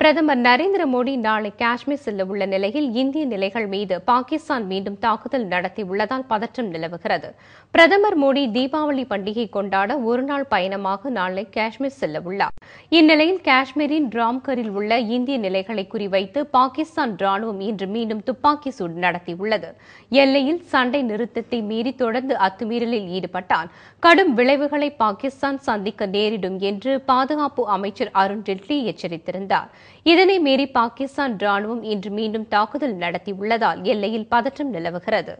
பிரதமர் நரேந்திர மோடி நாளை காஷ்மீர் செல்ல உள்ள நிலையில் இந்திய நிலைகள் மீது பாகிஸ்தான் மீண்டும் தாக்குதல் நடத்தியுள்ளதால் பதற்றம் நிலவுகிறது பிரதமர் மோடி தீபாவளி பண்டிகை கொண்டாட ஒருநாள் பயணமாக நாளை காஷ்மீர் செல்ல உள்ளார் இந்நிலையில் காஷ்மீரின் ராம்கரில் உள்ள இந்திய நிலைகளை குறிவைத்து பாகிஸ்தான் ராணுவம் இன்று மீண்டும் துப்பாக்கி சூடு நடத்தியுள்ளது எல்லையில் சண்டை நிறுத்தத்தை மீறி தொடர்ந்து அத்துமீறலில் ஈடுபட்டால் கடும் விளைவுகளை பாகிஸ்தான் சந்திக்க நேரிடும் என்று பாதுகாப்பு அமைச்சர் அருண்ஜேட்லி எச்சரித்திருந்தாா் இதனை மீறி பாகிஸ்தான் ராணுவம் இன்று மீண்டும் தாக்குதல் நடத்தியுள்ளதால் எல்லையில் பதற்றம் நிலவுகிறது